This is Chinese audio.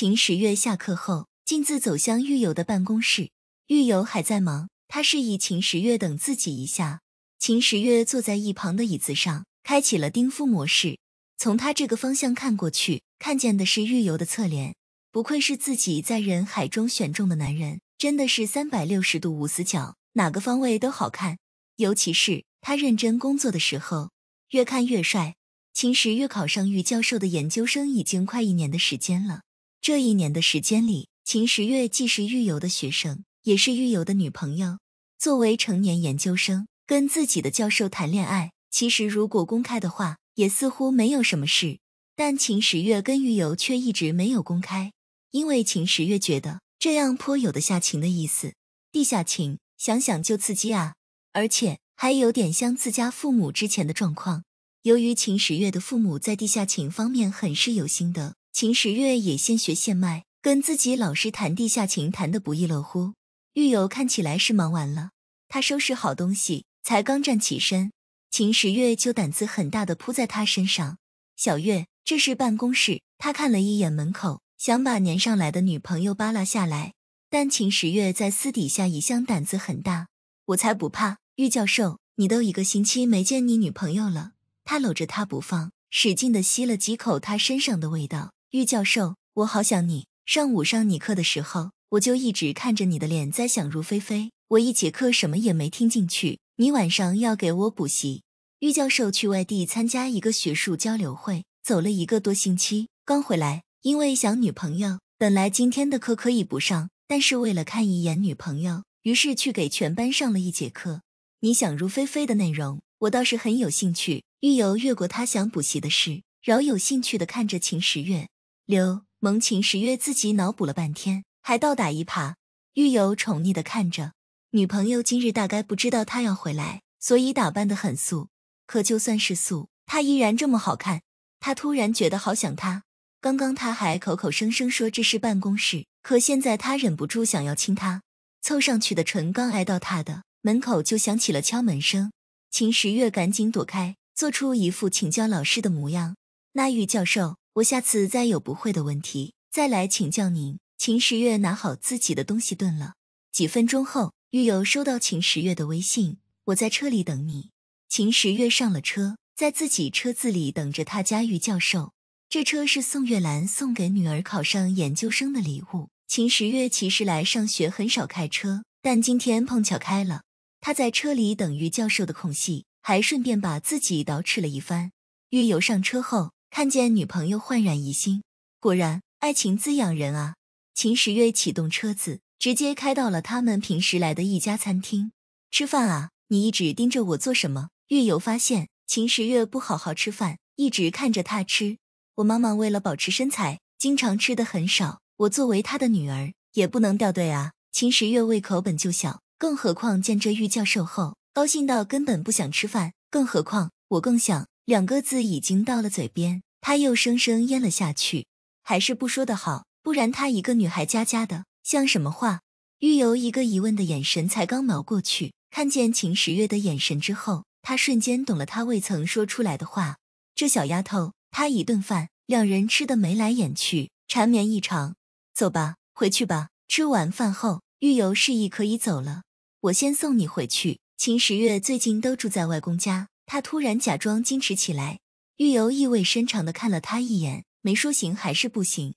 秦十月下课后径自走向狱友的办公室，狱友还在忙，他示意秦十月等自己一下。秦十月坐在一旁的椅子上，开启了盯夫模式。从他这个方向看过去，看见的是狱友的侧脸。不愧是自己在人海中选中的男人，真的是三百六十度无死角，哪个方位都好看。尤其是他认真工作的时候，越看越帅。秦时月考上玉教授的研究生已经快一年的时间了。这一年的时间里，秦时月既是狱友的学生，也是狱友的女朋友。作为成年研究生，跟自己的教授谈恋爱，其实如果公开的话，也似乎没有什么事。但秦时月跟狱友却一直没有公开，因为秦时月觉得这样颇有的下情的意思，地下情想想就刺激啊，而且还有点像自家父母之前的状况。由于秦时月的父母在地下情方面很是有心得。秦十月也现学现卖，跟自己老师谈地下情谈得不亦乐乎。狱友看起来是忙完了，他收拾好东西，才刚站起身，秦十月就胆子很大的扑在他身上。小月，这是办公室。他看了一眼门口，想把粘上来的女朋友扒拉下来，但秦十月在私底下一向胆子很大，我才不怕。玉教授，你都一个星期没见你女朋友了。他搂着她不放，使劲的吸了几口她身上的味道。玉教授，我好想你。上午上你课的时候，我就一直看着你的脸，在想入非非。我一节课什么也没听进去。你晚上要给我补习。玉教授去外地参加一个学术交流会，走了一个多星期，刚回来，因为想女朋友，本来今天的课可以不上，但是为了看一眼女朋友，于是去给全班上了一节课。你想入非非的内容，我倒是很有兴趣。玉游越过他想补习的事，饶有兴趣的看着秦时月。刘萌秦十月自己脑补了半天，还倒打一耙。狱友宠溺的看着女朋友，今日大概不知道他要回来，所以打扮的很素。可就算是素，她依然这么好看。他突然觉得好想她。刚刚他还口口声声说这是办公室，可现在他忍不住想要亲她。凑上去的唇刚挨到她的门口，就响起了敲门声。秦十月赶紧躲开，做出一副请教老师的模样。那玉教授。我下次再有不会的问题，再来请教您。秦十月拿好自己的东西，顿了几分钟后，狱友收到秦十月的微信：“我在车里等你。”秦十月上了车，在自己车子里等着他家于教授。这车是宋月兰送给女儿考上研究生的礼物。秦十月其实来上学很少开车，但今天碰巧开了。他在车里等于教授的空隙，还顺便把自己捯饬了一番。狱友上车后。看见女朋友焕然一新，果然爱情滋养人啊！秦十月启动车子，直接开到了他们平时来的一家餐厅吃饭啊！你一直盯着我做什么？月游发现秦十月不好好吃饭，一直看着他吃。我妈妈为了保持身材，经常吃的很少，我作为她的女儿，也不能掉队啊！秦十月胃口本就小，更何况见这玉教授后，高兴到根本不想吃饭，更何况我更想。两个字已经到了嘴边，他又生生咽了下去。还是不说的好，不然他一个女孩家家的，像什么话？玉游一个疑问的眼神才刚瞄过去，看见秦十月的眼神之后，他瞬间懂了，他未曾说出来的话。这小丫头，他一顿饭，两人吃的眉来眼去，缠绵一场。走吧，回去吧。吃完饭后，玉游示意可以走了，我先送你回去。秦十月最近都住在外公家。他突然假装矜持起来，玉游意味深长的看了他一眼，没说行还是不行。